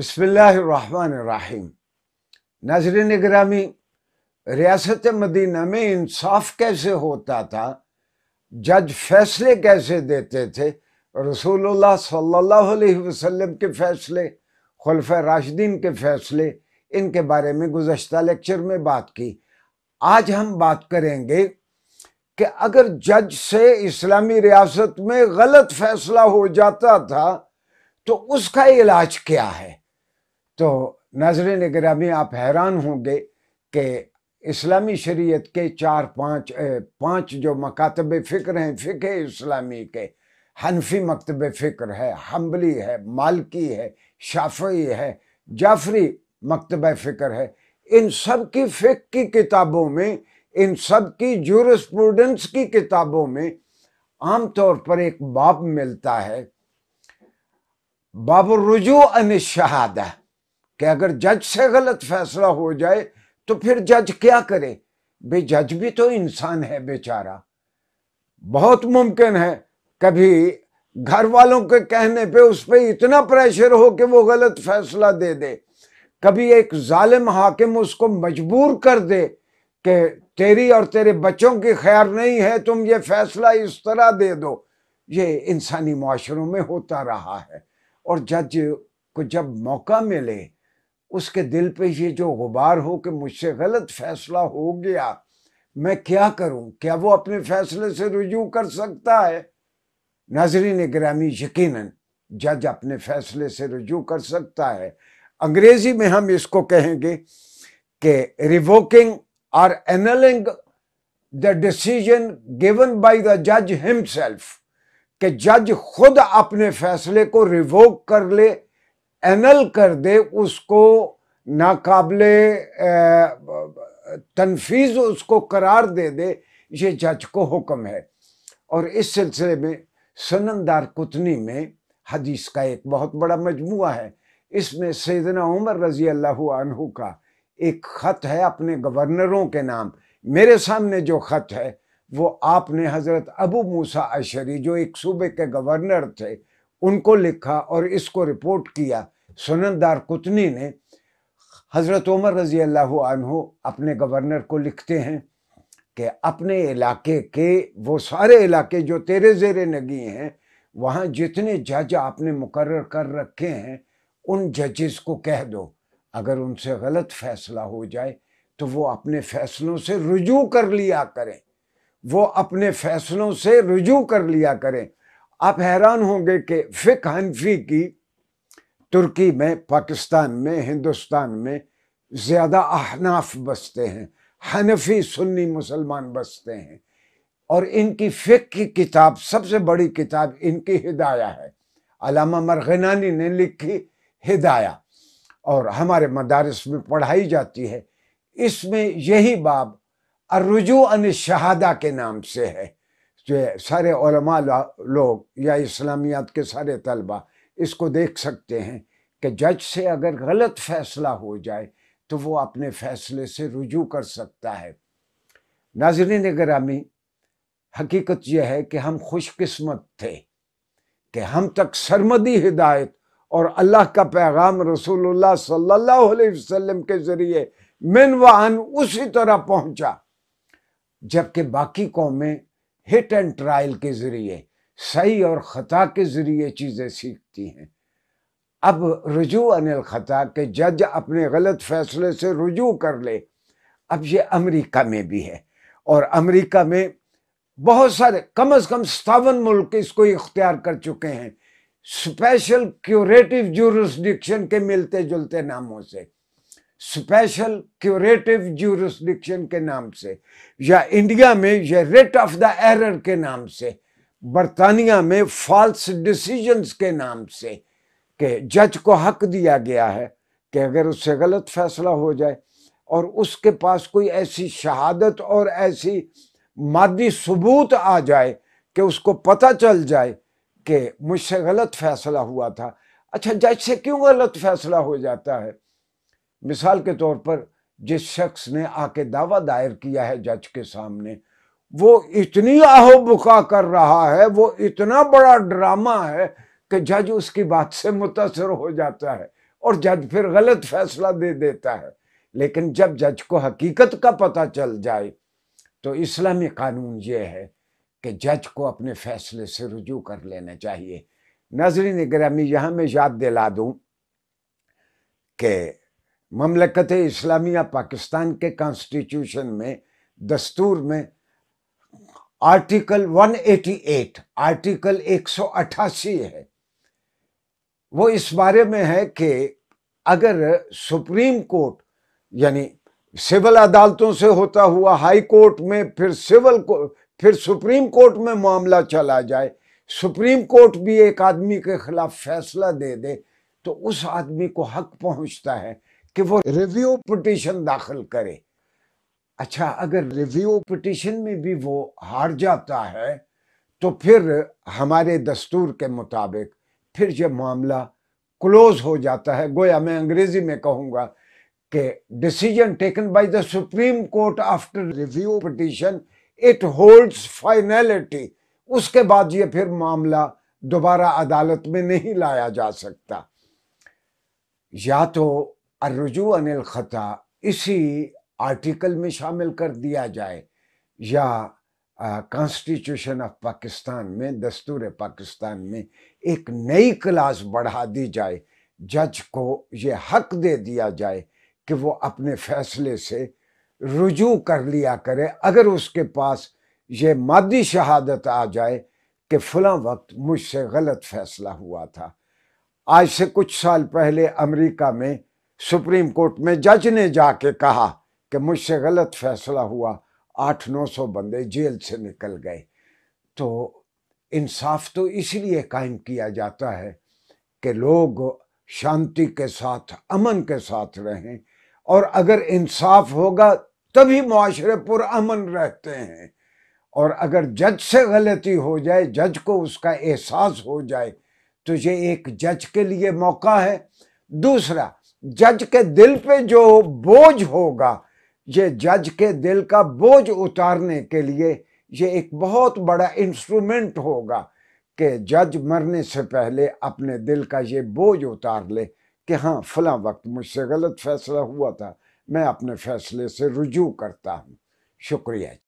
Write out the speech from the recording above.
बसमीम नजर ग्रामी रियासत मदीना में इंसाफ कैसे होता था जज फैसले कैसे देते थे रसूलुल्लाह सल्लल्लाहु अलैहि वसल्लम के फैसले खलफ राशिदीन के फैसले इनके बारे में गुज्त लेक्चर में बात की आज हम बात करेंगे कि अगर जज से इस्लामी रियासत में गलत फैसला हो जाता था तो उसका इलाज क्या है तो नाजरन ग्रामी आप हैरान होंगे कि इस्लामी शरीयत के चार पाँच पाँच जो मकातब फ़िक्र हैं फ़िक इस्लामी के हनफी मकतब फ़िक्र है हम्बली है मालकी है शाफी है जाफरी मकतब फ़िक्र है इन सब की फ़िक की किताबों में इन सब की जूरस्पूडेंस की किताबों में आम तौर पर एक बाब मिलता है बाब रुजू अन शहादा कि अगर जज से गलत फैसला हो जाए तो फिर जज क्या करे बे जज भी तो इंसान है बेचारा बहुत मुमकिन है कभी घर वालों के कहने पे उस पर इतना प्रेशर हो कि वो गलत फैसला दे दे कभी एक जालिम हाकिम उसको मजबूर कर दे कि तेरी और तेरे बच्चों की खैर नहीं है तुम ये फैसला इस तरह दे दो ये इंसानी माशरों में होता रहा है और जज को जब मौका मिले उसके दिल पे ये जो गुबार हो कि मुझसे गलत फैसला हो गया मैं क्या करूं क्या वो अपने फैसले से रुजू कर सकता है नाजरीन ग्रामी यकीन जज अपने फैसले से रुजू कर सकता है अंग्रेजी में हम इसको कहेंगे कि रिवोकिंग और annulling the decision given by the जज हिमसेल्फ कि जज खुद अपने फैसले को रिवोक कर ले एनल कर दे उसको नाकबिल तनफीज उसको करार दे दे ये जज को हुक्म है और इस सिलसिले में सनंदार कुतनी में हदीस का एक बहुत बड़ा मजमू है इसमें सैदना उमर रजी अल्लाह का एक ख़त है अपने गवर्नरों के नाम मेरे सामने जो ख़त है वो आपने हज़रत अबू मूसा अशरी जो एक सूबे के गवर्नर थे उनको लिखा और इसको रिपोर्ट किया सुनंदार कुतनी ने हज़रत उमर रज़ी अल्लाह अपने गवर्नर को लिखते हैं कि अपने इलाके के वो सारे इलाके जो तेरे जेर नगी हैं वहाँ जितने जज आपने मुकर कर रखे हैं उन जजेस को कह दो अगर उनसे गलत फैसला हो जाए तो वो अपने फैसलों से रुजू कर लिया करें वो अपने फैसलों से रुजू कर लिया करें आप हैरान होंगे कि फ़िक हनफी की तुर्की में पाकिस्तान में हिंदुस्तान में ज़्यादा अहनाफ बसते हैं हनफी सुन्नी मुसलमान बसते हैं और इनकी फ़िक की किताब सबसे बड़ी किताब इनकी हिदाया है अलामा मरगनानी ने लिखी हिदाया और हमारे मदारस में पढ़ाई जाती है इसमें यही बाब अरुजू अन शहादा के नाम से है जो है सारे लोग या इस्लामियात के सारे तलबा इसको देख सकते हैं कि जज से अगर गलत फैसला हो जाए तो वो अपने फैसले से रुजू कर सकता है नाजरीन ग्रामी हकीकत यह है कि हम खुशकस्मत थे कि हम तक सरमदी हिदायत और अल्लाह का पैगाम रसूलुल्लाह सल्लल्लाहु अलैहि वसल्लम के ज़रिए मिन वन उसी तरह पहुंचा जबकि बाकी कौमें हिट एंड ट्रायल के ज़रिए सही और ख़ता के ज़रिए चीज़ें सीखती हैं अब रुजू अनिल ख़ता के जज अपने गलत फैसले से रुजू कर ले अब ये अमेरिका में भी है और अमेरिका में बहुत सारे कम अज़ कम सतावन मुल्क इसको इख्तियार कर चुके हैं स्पेशल क्यूरेटिव जूरिस्डिक्शन के मिलते जुलते नामों से स्पेशल क्यूरेटिव जूरिस्डिक्शन के नाम से या इंडिया में या रेट ऑफ द एरर के नाम से बरतानिया में फॉल्स डिसीजंस के नाम से कि जज को हक दिया गया है कि अगर उससे गलत फैसला हो जाए और उसके पास कोई ऐसी शहादत और ऐसी मादी सबूत आ जाए कि उसको पता चल जाए कि मुझसे गलत फैसला हुआ था अच्छा जज से क्यों गलत फैसला हो जाता है मिसाल के तौर पर जिस शख्स ने आके दावा दायर किया है जज के सामने वो इतनी आहो बुका कर रहा है वो इतना बड़ा ड्रामा है कि जज उसकी बात से मुतासर हो जाता है और जज फिर गलत फैसला दे देता है लेकिन जब जज को हकीकत का पता चल जाए तो इस्लामी कानून ये है कि जज को अपने फैसले से रुजू कर लेना चाहिए नजरी ग्रामी यहाँ मैं याद दिला दूँ कि ममलकत इस्लामिया पाकिस्तान के कॉन्स्टिट्यूशन में दस्तूर में आर्टिकल 188 आर्टिकल 188 है वो इस बारे में है कि अगर सुप्रीम कोर्ट यानी सिविल अदालतों से होता हुआ हाई कोर्ट में फिर सिविल को फिर सुप्रीम कोर्ट में मामला चला जाए सुप्रीम कोर्ट भी एक आदमी के खिलाफ फैसला दे दे तो उस आदमी को हक पहुंचता है कि वो रिव्यू पटिशन दाखिल करे अच्छा अगर रिव्यू पटिशन में भी वो हार जाता है तो फिर हमारे दस्तूर के मुताबिक फिर जब मामला क्लोज हो जाता है गोया मैं अंग्रेजी में कहूँगा कि decision taken by the Supreme Court after review petition it holds finality उसके बाद ये फिर मामला दोबारा अदालत में नहीं लाया जा सकता या तो अर्रजू अनिल ख़ता इसी आर्टिकल में शामिल कर दिया जाए या कॉन्स्टिट्यूशन ऑफ पाकिस्तान में दस्तूर पाकिस्तान में एक नई क्लास बढ़ा दी जाए जज को ये हक दे दिया जाए कि वो अपने फैसले से रुजू कर लिया करे अगर उसके पास ये मादी शहादत आ जाए कि फ़ला वक्त मुझसे गलत फैसला हुआ था आज से कुछ साल पहले अमेरिका में सुप्रीम कोर्ट में जज ने जाके कहा कि मुझसे गलत फैसला हुआ आठ नौ सौ बंदे जेल से निकल गए तो इंसाफ तो इसलिए कायम किया जाता है कि लोग शांति के साथ अमन के साथ रहें और अगर इंसाफ होगा तभी माशरे पर अमन रहते हैं और अगर जज से गलती हो जाए जज को उसका एहसास हो जाए तो ये एक जज के लिए मौका है दूसरा जज के दिल पे जो बोझ होगा ये जज के दिल का बोझ उतारने के लिए ये एक बहुत बड़ा इंस्ट्रूमेंट होगा कि जज मरने से पहले अपने दिल का ये बोझ उतार ले कि हाँ फला वक्त मुझसे गलत फैसला हुआ था मैं अपने फैसले से रुजू करता हूँ शुक्रिया